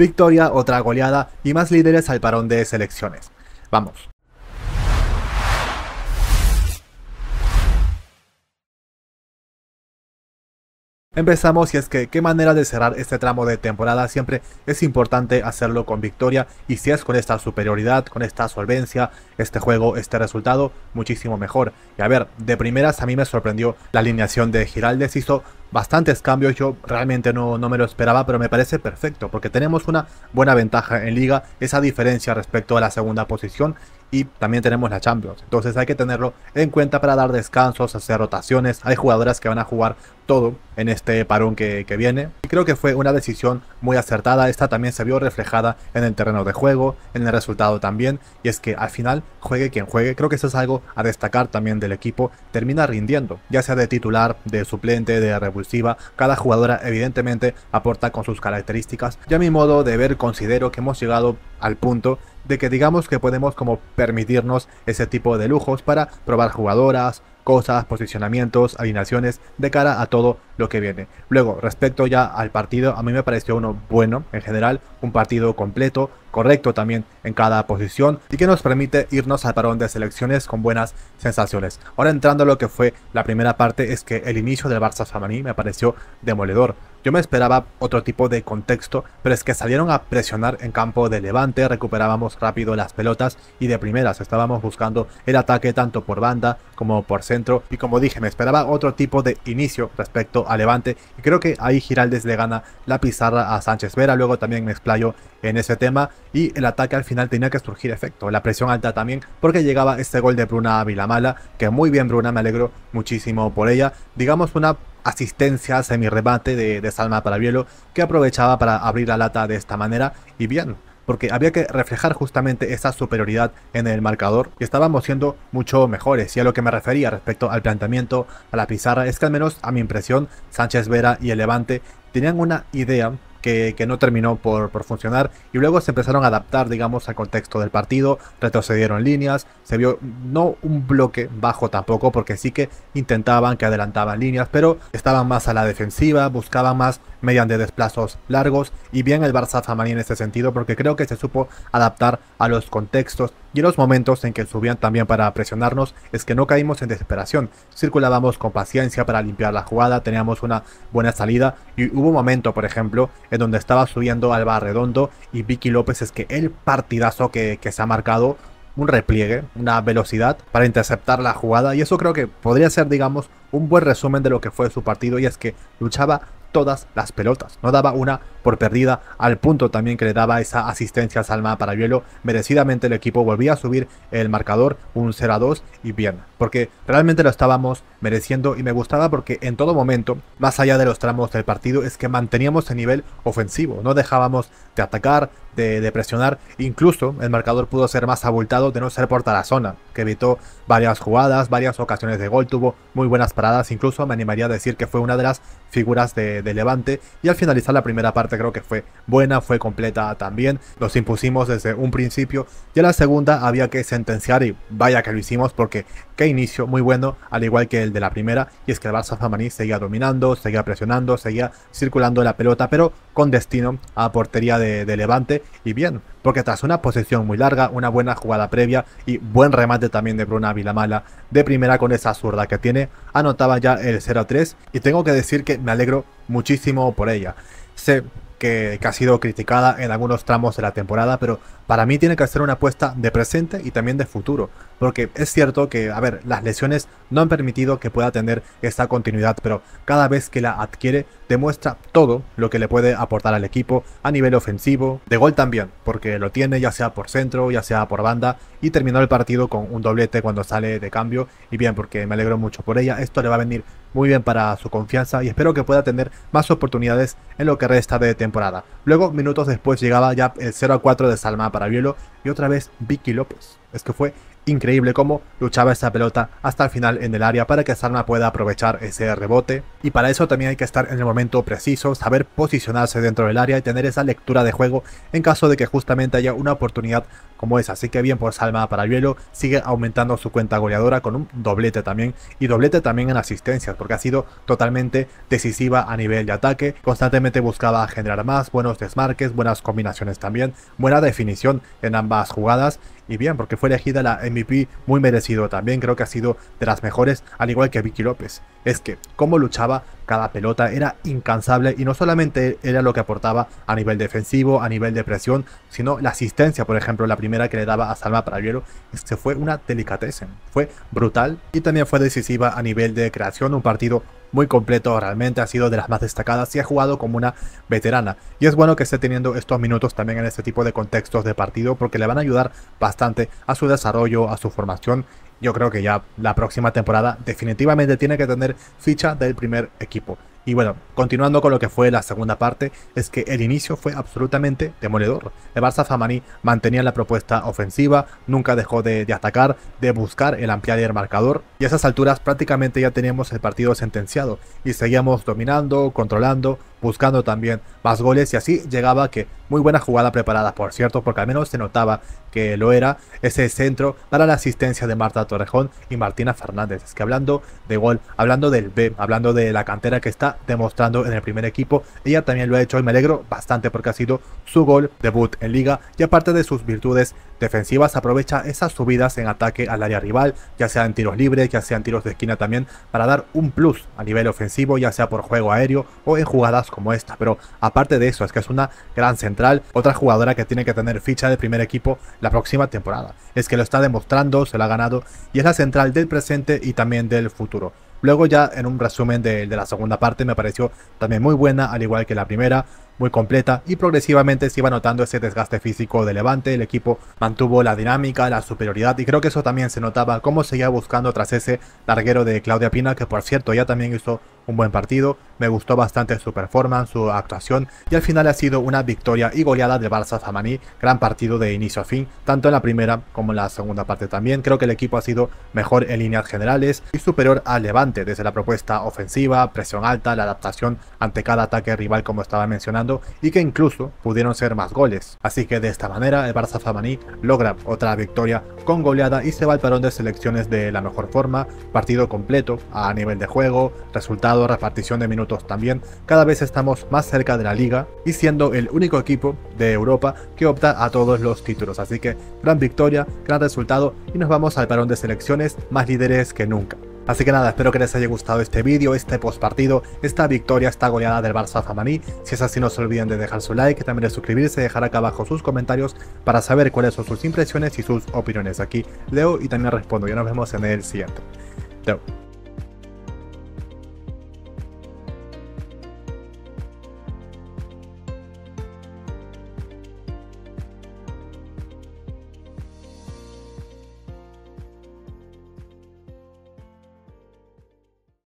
victoria, otra goleada y más líderes al parón de selecciones. Vamos. Empezamos y es que qué manera de cerrar este tramo de temporada, siempre es importante hacerlo con victoria y si es con esta superioridad, con esta solvencia, este juego, este resultado, muchísimo mejor. Y a ver, de primeras a mí me sorprendió la alineación de Giraldes, hizo bastantes cambios. Yo realmente no, no me lo esperaba, pero me parece perfecto, porque tenemos una buena ventaja en liga, esa diferencia respecto a la segunda posición y también tenemos la Champions. Entonces hay que tenerlo en cuenta para dar descansos, hacer rotaciones. Hay jugadoras que van a jugar todo en este parón que, viene. Y creo que fue una decisión muy acertada. Esta también se vio reflejada en el terreno de juego, en el resultado también. Y es que al final, juegue quien juegue, creo que eso es algo a destacar también del equipo. Termina rindiendo, ya sea de titular, de suplente, de cada jugadora evidentemente aporta con sus características. Ya a mi modo de ver considero que hemos llegado al punto de que digamos que podemos como permitirnos ese tipo de lujos para probar jugadoras, cosas, posicionamientos, alineaciones de cara a todo lo que viene. Luego, respecto ya al partido, a mí me pareció uno bueno en general, un partido completo, correcto también en cada posición y que nos permite irnos al parón de selecciones con buenas sensaciones. Ahora entrando a lo que fue la primera parte es que el inicio del Barça Femení me pareció demoledor. Yo me esperaba otro tipo de contexto, pero es que salieron a presionar en campo de levante, recuperábamos rápido las pelotas y de primeras estábamos buscando el ataque tanto por banda como por centro y como dije me esperaba otro tipo de inicio respecto a levante y creo que ahí Giraldes le gana la pizarra a Sánchez Vera, luego también me explayo en ese tema y el ataque al final tenía que surgir efecto, la presión alta también, porque llegaba este gol de Bruna Vilamala, que muy bien Bruna, me alegro muchísimo por ella, digamos una asistencia semi rebate de, Salma para bielo que aprovechaba para abrir la lata de esta manera, y bien, porque había que reflejar justamente esa superioridad en el marcador y estábamos siendo mucho mejores. Y a lo que me refería respecto al planteamiento, a la pizarra, es que al menos a mi impresión, Sánchez Vera y el Levante tenían una idea que, no terminó por, funcionar y luego se empezaron a adaptar, digamos, al contexto del partido, retrocedieron líneas, se vio no un bloque bajo tampoco, porque sí que intentaban que adelantaban líneas, pero estaban más a la defensiva, buscaban más de desplazos largos y bien el Barça Famani en ese sentido, porque creo que se supo adaptar a los contextos y en los momentos en que subían también para presionarnos es que no caímos en desesperación, circulábamos con paciencia para limpiar la jugada, teníamos una buena salida y hubo un momento por ejemplo en donde estaba subiendo Alba Redondo y Vicky López es que el partidazo que, que se ha marcado un repliegue, una velocidad para interceptar la jugada y eso creo que podría ser digamos un buen resumen de lo que fue su partido y es que luchaba todas las pelotas. No daba una por perdida al punto también que le daba esa asistencia al Salma Yuelo. Merecidamente el equipo volvía a subir el marcador un 0 a 2 y bien, porque realmente lo estábamos mereciendo y me gustaba porque en todo momento, más allá de los tramos del partido, es que manteníamos el nivel ofensivo, no dejábamos de atacar, de, presionar, incluso el marcador pudo ser más abultado de no ser por Tarazona, que evitó varias jugadas, varias ocasiones de gol, tuvo muy buenas paradas, incluso me animaría a decir que fue una de las figuras de, Levante y al finalizar la primera parte creo que fue buena, fue completa también, nos impusimos desde un principio y en la segunda había que sentenciar y vaya que lo hicimos porque inicio muy bueno, al igual que el de la primera, y es que el Barça Zamaní seguía dominando, seguía presionando, seguía circulando la pelota, pero con destino a portería de, Levante, y bien, porque tras una posesión muy larga, una buena jugada previa y buen remate también de Bruna Vilamala de primera con esa zurda que tiene, anotaba ya el 0-3 y tengo que decir que me alegro muchísimo por ella. Se que, ha sido criticada en algunos tramos de la temporada, pero para mí tiene que ser una apuesta de presente y también de futuro, porque es cierto que, a ver, las lesiones no han permitido que pueda tener esta continuidad, pero cada vez que la adquiere demuestra todo lo que le puede aportar al equipo a nivel ofensivo, de gol también, porque lo tiene ya sea por centro, ya sea por banda, y terminó el partido con un doblete cuando sale de cambio, y bien, porque me alegro mucho por ella, esto le va a venir muy bien para su confianza y espero que pueda tener más oportunidades en lo que resta de temporada Luego, minutos después, llegaba ya el 0 a 4 de Salma para Violo y otra vez Vicky López. Es que fue Increíble cómo luchaba esa pelota hasta el final en el área para que Salma pueda aprovechar ese rebote. Y para eso también hay que estar en el momento preciso, saber posicionarse dentro del área y tener esa lectura de juego en caso de que justamente haya una oportunidad como esa. Así que bien por Salma para hielo. sigue aumentando su cuenta goleadora con un doblete también y doblete también en asistencias porque ha sido totalmente decisiva a nivel de ataque. Constantemente buscaba generar más, buenos desmarques, buenas combinaciones también, buena definición en ambas jugadas y bien, porque fue elegida la MVP muy merecido. También creo que ha sido de las mejores, al igual que Vicky López. Es que, como luchaba, cada pelota era incansable y no solamente era lo que aportaba a nivel defensivo, a nivel de presión, sino la asistencia, por ejemplo, la primera que le daba a Salma Paraguero, es que fue una delicadeza. fue brutal y también fue decisiva a nivel de creación, un partido muy completo, realmente ha sido de las más destacadas y ha jugado como una veterana. Y es bueno que esté teniendo estos minutos también en este tipo de contextos de partido porque le van a ayudar bastante a su desarrollo, a su formación. Yo creo que ya la próxima temporada definitivamente tiene que tener ficha del primer equipo. Y bueno, continuando con lo que fue la segunda parte, es que el inicio fue absolutamente demoledor. El Barça Famani mantenía la propuesta ofensiva, nunca dejó de, atacar, de buscar el ampliar el marcador, y a esas alturas prácticamente ya teníamos el partido sentenciado, y seguíamos dominando, controlando, buscando también más goles y así llegaba que muy buena jugada preparada, por cierto, porque al menos se notaba que lo era ese centro para la asistencia de Marta Torrejón y Martina Fernández. Es que hablando de gol, hablando del B, hablando de la cantera que está demostrando en el primer equipo, ella también lo ha hecho y me alegro bastante porque ha sido su gol debut en liga y aparte de sus virtudes defensivas aprovecha esas subidas en ataque al área rival, ya sea en tiros libres, ya sean tiros de esquina también, para dar un plus a nivel ofensivo, ya sea por juego aéreo o en jugadas como esta. Pero aparte de eso, es que es una gran central, otra jugadora que tiene que tener ficha de primer equipo la próxima temporada. Es que lo está demostrando, se lo ha ganado y es la central del presente y también del futuro. Luego ya en un resumen de, la segunda parte me pareció también muy buena, al igual que la primera, muy completa y progresivamente se iba notando ese desgaste físico de Levante, el equipo mantuvo la dinámica, la superioridad y creo que eso también se notaba cómo seguía buscando tras ese larguero de Claudia Pina, que por cierto ya también hizo un buen partido, me gustó bastante su performance, su actuación y al final ha sido una victoria y goleada de Barça Zamaní, gran partido de inicio a fin, tanto en la primera como en la segunda parte también, creo que el equipo ha sido mejor en líneas generales y superior al Levante desde la propuesta ofensiva, presión alta, la adaptación ante cada ataque rival como estaba mencionando y que incluso pudieron ser más goles, así que de esta manera el Barça Zamaní logra otra victoria con goleada y se va al parón de selecciones de la mejor forma, partido completo a nivel de juego, resultado repartición de minutos también, cada vez estamos más cerca de la liga y siendo el único equipo de Europa que opta a todos los títulos. Así que gran victoria, gran resultado y nos vamos al parón de selecciones más líderes que nunca. Así que nada, espero que les haya gustado este vídeo, este post partido, esta victoria, esta goleada del Barça Famaní. Si es así, no se olviden de dejar su like, también de suscribirse, dejar acá abajo sus comentarios para saber cuáles son sus impresiones y sus opiniones. Aquí leo y también respondo. Ya nos vemos en el siguiente. Chao.